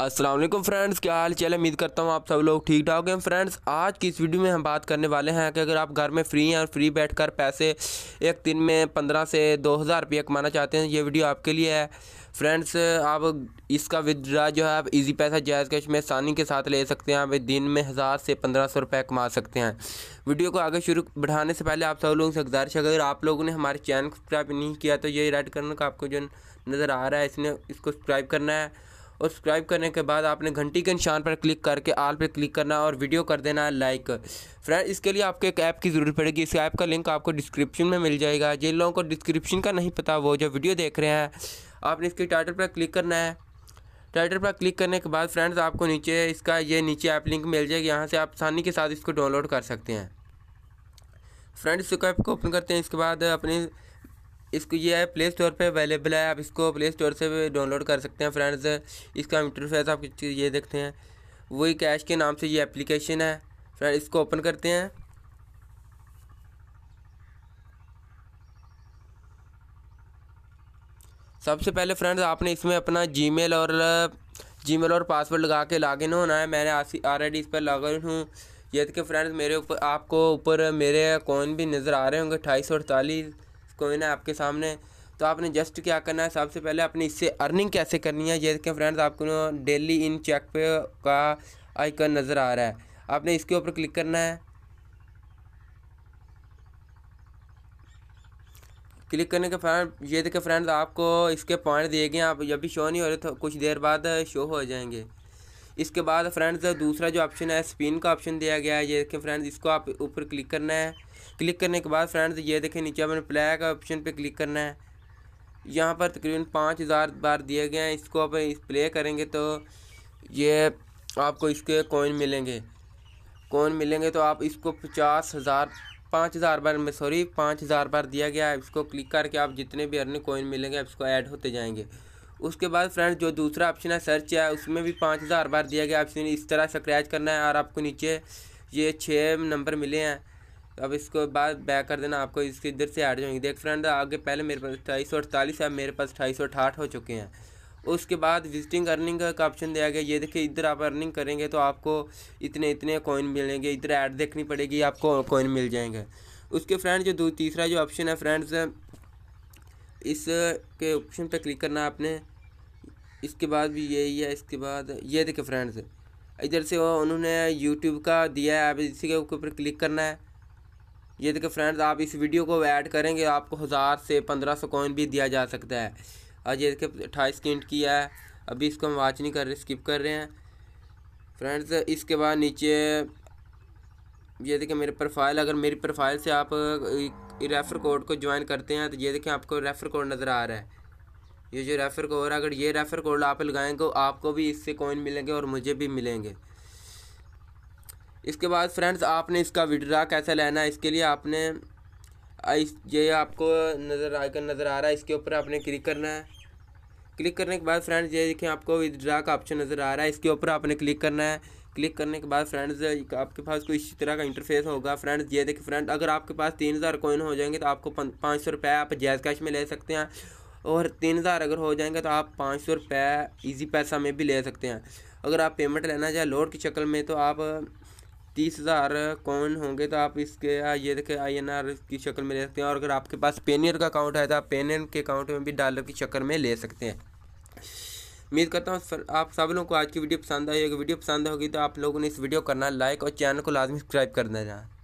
Aslam friends क्या हाल चाल उम्मीद करता हूँ आप सब लोग ठीक ठाक हैं फ्रेंड्स आज की इस वीडियो में हम बात करने वाले हैं कि अगर आप घर में फ्री हैं और फ्री बैठकर पैसे एक दिन में पंद्रह से दो हज़ार रुपये कमाना चाहते हैं ये वीडियो आपके लिए है फ्रेंड्स आप इसका विदड्रा जो है आप इजी पैसा जायज़ कैश में आसानी के साथ ले सकते हैं आप दिन में हज़ार से पंद्रह सौ रुपये कमा सकते हैं वीडियो को आगे शुरू बढ़ाने से पहले आप सब लोगों से गुजारिश है अगर आप लोगों ने हमारे चैनल को सब्सक्राइब नहीं किया तो ये रेड करने का आपको जो नज़र आ रहा है इसने इसको सब्सक्राइब करना है और सब्सक्राइब करने के बाद आपने घंटी के निशान पर क्लिक करके आल पर क्लिक करना और वीडियो कर देना है लाइक फ्रेंड इसके लिए आपको एक ऐप की ज़रूरत पड़ेगी इस ऐप का लिंक आपको डिस्क्रिप्शन में मिल जाएगा जिन लोगों को डिस्क्रिप्शन का नहीं पता वो जो वीडियो देख रहे हैं आपने इसके टाइटल पर क्लिक करना है टाइटल पर क्लिक करने के बाद फ्रेंड्स आपको नीचे इसका ये नीचे ऐप लिंक मिल जाएगी यहाँ से आप आसानी के साथ इसको डाउनलोड कर सकते हैं फ्रेंड्स इसको ऐप को ओपन करते हैं इसके बाद अपने इसको ये है प्ले स्टोर पे अवेलेबल है आप इसको प्ले स्टोर से भी डाउनलोड कर सकते हैं फ्रेंड्स इसका इंटरफेस आप ये देखते हैं वही कैश के नाम से ये एप्लीकेशन है फ्रेंड इसको ओपन करते हैं सबसे पहले फ्रेंड्स आपने इसमें अपना जीमेल और जीमेल और पासवर्ड लगा के इन होना है मैंने ऑलरेडी इस पर लॉग इन हूँ ये देखिए फ्रेंड्स मेरे ऊपर आपको ऊपर मेरे कॉइन भी नज़र आ रहे होंगे अट्ठाईस सौ अड़तालीस कॉइन है आपके सामने तो आपने जस्ट क्या करना है सबसे पहले आपने इससे अर्निंग कैसे करनी है ये देखें फ्रेंड्स आपको डेली इन चेक पे का आइकन नज़र आ रहा है आपने इसके ऊपर क्लिक करना है क्लिक करने के फ्रेंड ये देखें फ्रेंड्स आपको इसके पॉइंट दिए गए आप जब भी शो नहीं हो रहे तो कुछ देर बाद शो हो जाएंगे इसके बाद फ्रेंड्स दूसरा जो ऑप्शन है स्पिन का ऑप्शन दिया गया है ये देखें फ्रेंड्स इसको आप ऊपर क्लिक करना है क्लिक करने के बाद फ्रेंड्स ये देखें नीचे अपने ब्लैक का ऑप्शन पे क्लिक करना है यहाँ पर तकरीबन पाँच हज़ार बार दिए गए हैं इसको आप इस प्ले करेंगे तो ये आपको इसके कॉइन मिलेंगे कॉइन मिलेंगे तो आप इसको पचास हज़ार पाँच हज़ार बार में सॉरी पाँच हज़ार बार दिया गया है इसको क्लिक करके आप जितने भी अर्निंग कॉइन मिलेंगे आप इसको ऐड होते जाएंगे उसके बाद फ्रेंड जो दूसरा ऑप्शन है सर्च है उसमें भी पाँच हज़ार बार दिया गया ऑप्शन इस तरह स्क्रैच करना है और आपको नीचे ये छः नंबर मिले हैं तो अब इसको बाद बैक कर देना आपको इसके इधर से ऐड जाएंगे देख फ्रेंड आगे पहले मेरे पास ढाई सौ अड़तालीस है मेरे पास ढाई सौ अठाठ हो चुके हैं उसके बाद विजिटिंग अर्निंग का ऑप्शन दिया गया ये देखिए इधर आप अर्निंग करेंगे तो आपको इतने इतने कॉइन मिलेंगे इधर ऐड देखनी पड़ेगी आपको कॉइन मिल जाएंगे उसके फ्रेंड जो तीसरा जो ऑप्शन है फ्रेंड्स इस के ऑप्शन पर क्लिक करना आपने इसके बाद भी यही है इसके बाद ये देखिए फ्रेंड्स इधर से उन्होंने यूट्यूब का दिया है आप इसी के ऊपर क्लिक करना है ये देखिए फ्रेंड्स आप इस वीडियो को ऐड करेंगे आपको हज़ार से पंद्रह सौ कॉइन भी दिया जा सकता है और ये देखिए अट्ठाईस किंट की है अभी इसको हम वाच नहीं कर रहे स्किप कर रहे हैं फ्रेंड्स इसके बाद नीचे ये देखिए मेरे प्रोफाइल अगर मेरी प्रोफाइल से आप रेफ़र कोड को ज्वाइन करते हैं तो ये देखें आपको रेफ़र कोड नज़र आ रहा है ये जो रेफ़र कोड है अगर ये रेफ़र कोड आप लगाएंगे आपको भी इससे कॉइन मिलेंगे और मुझे भी मिलेंगे इसके बाद फ्रेंड्स आपने इसका विड्रा कैसे लेना है इसके लिए आपने इस ये आपको नज़र आकर नज़र आ रहा है इसके ऊपर आपने क्लिक करना है क्लिक करने के बाद फ्रेंड्स ये देखिए आपको विदड्रा का ऑप्शन नज़र आ रहा है इसके ऊपर आपने क्लिक करना है क्लिक करने के बाद फ्रेंड्स आपके पास कोई इसी तरह का इंटरफेस होगा फ्रेंड्स ये देखिए फ्रेंड अगर आपके पास तीन हज़ार कोइन हो जाएंगे तो आपको पाँच सौ रुपये आप जैज़ कैश में ले सकते हैं और तीन हज़ार अगर हो जाएंगे तो आप पाँच सौ रुपये ईजी पैसा में भी ले सकते हैं अगर आप पेमेंट लेना चाहें लोड की शक्ल में तो आप तीस हज़ार कौन होंगे तो आप इसके ये देखें आईएनआर की शक्ल में ले सकते हैं और अगर आपके पास पेनियर का अकाउंट है तो आप पेनियर के अकाउंट में भी डॉलर की शक्ल में ले सकते हैं उम्मीद करता हूँ आप सब लोगों को आज की वीडियो पसंद आई अगर वीडियो पसंद होगी तो आप लोगों ने इस वीडियो करना लाइक और चैनल को लाजमी सब्सक्राइब कर देना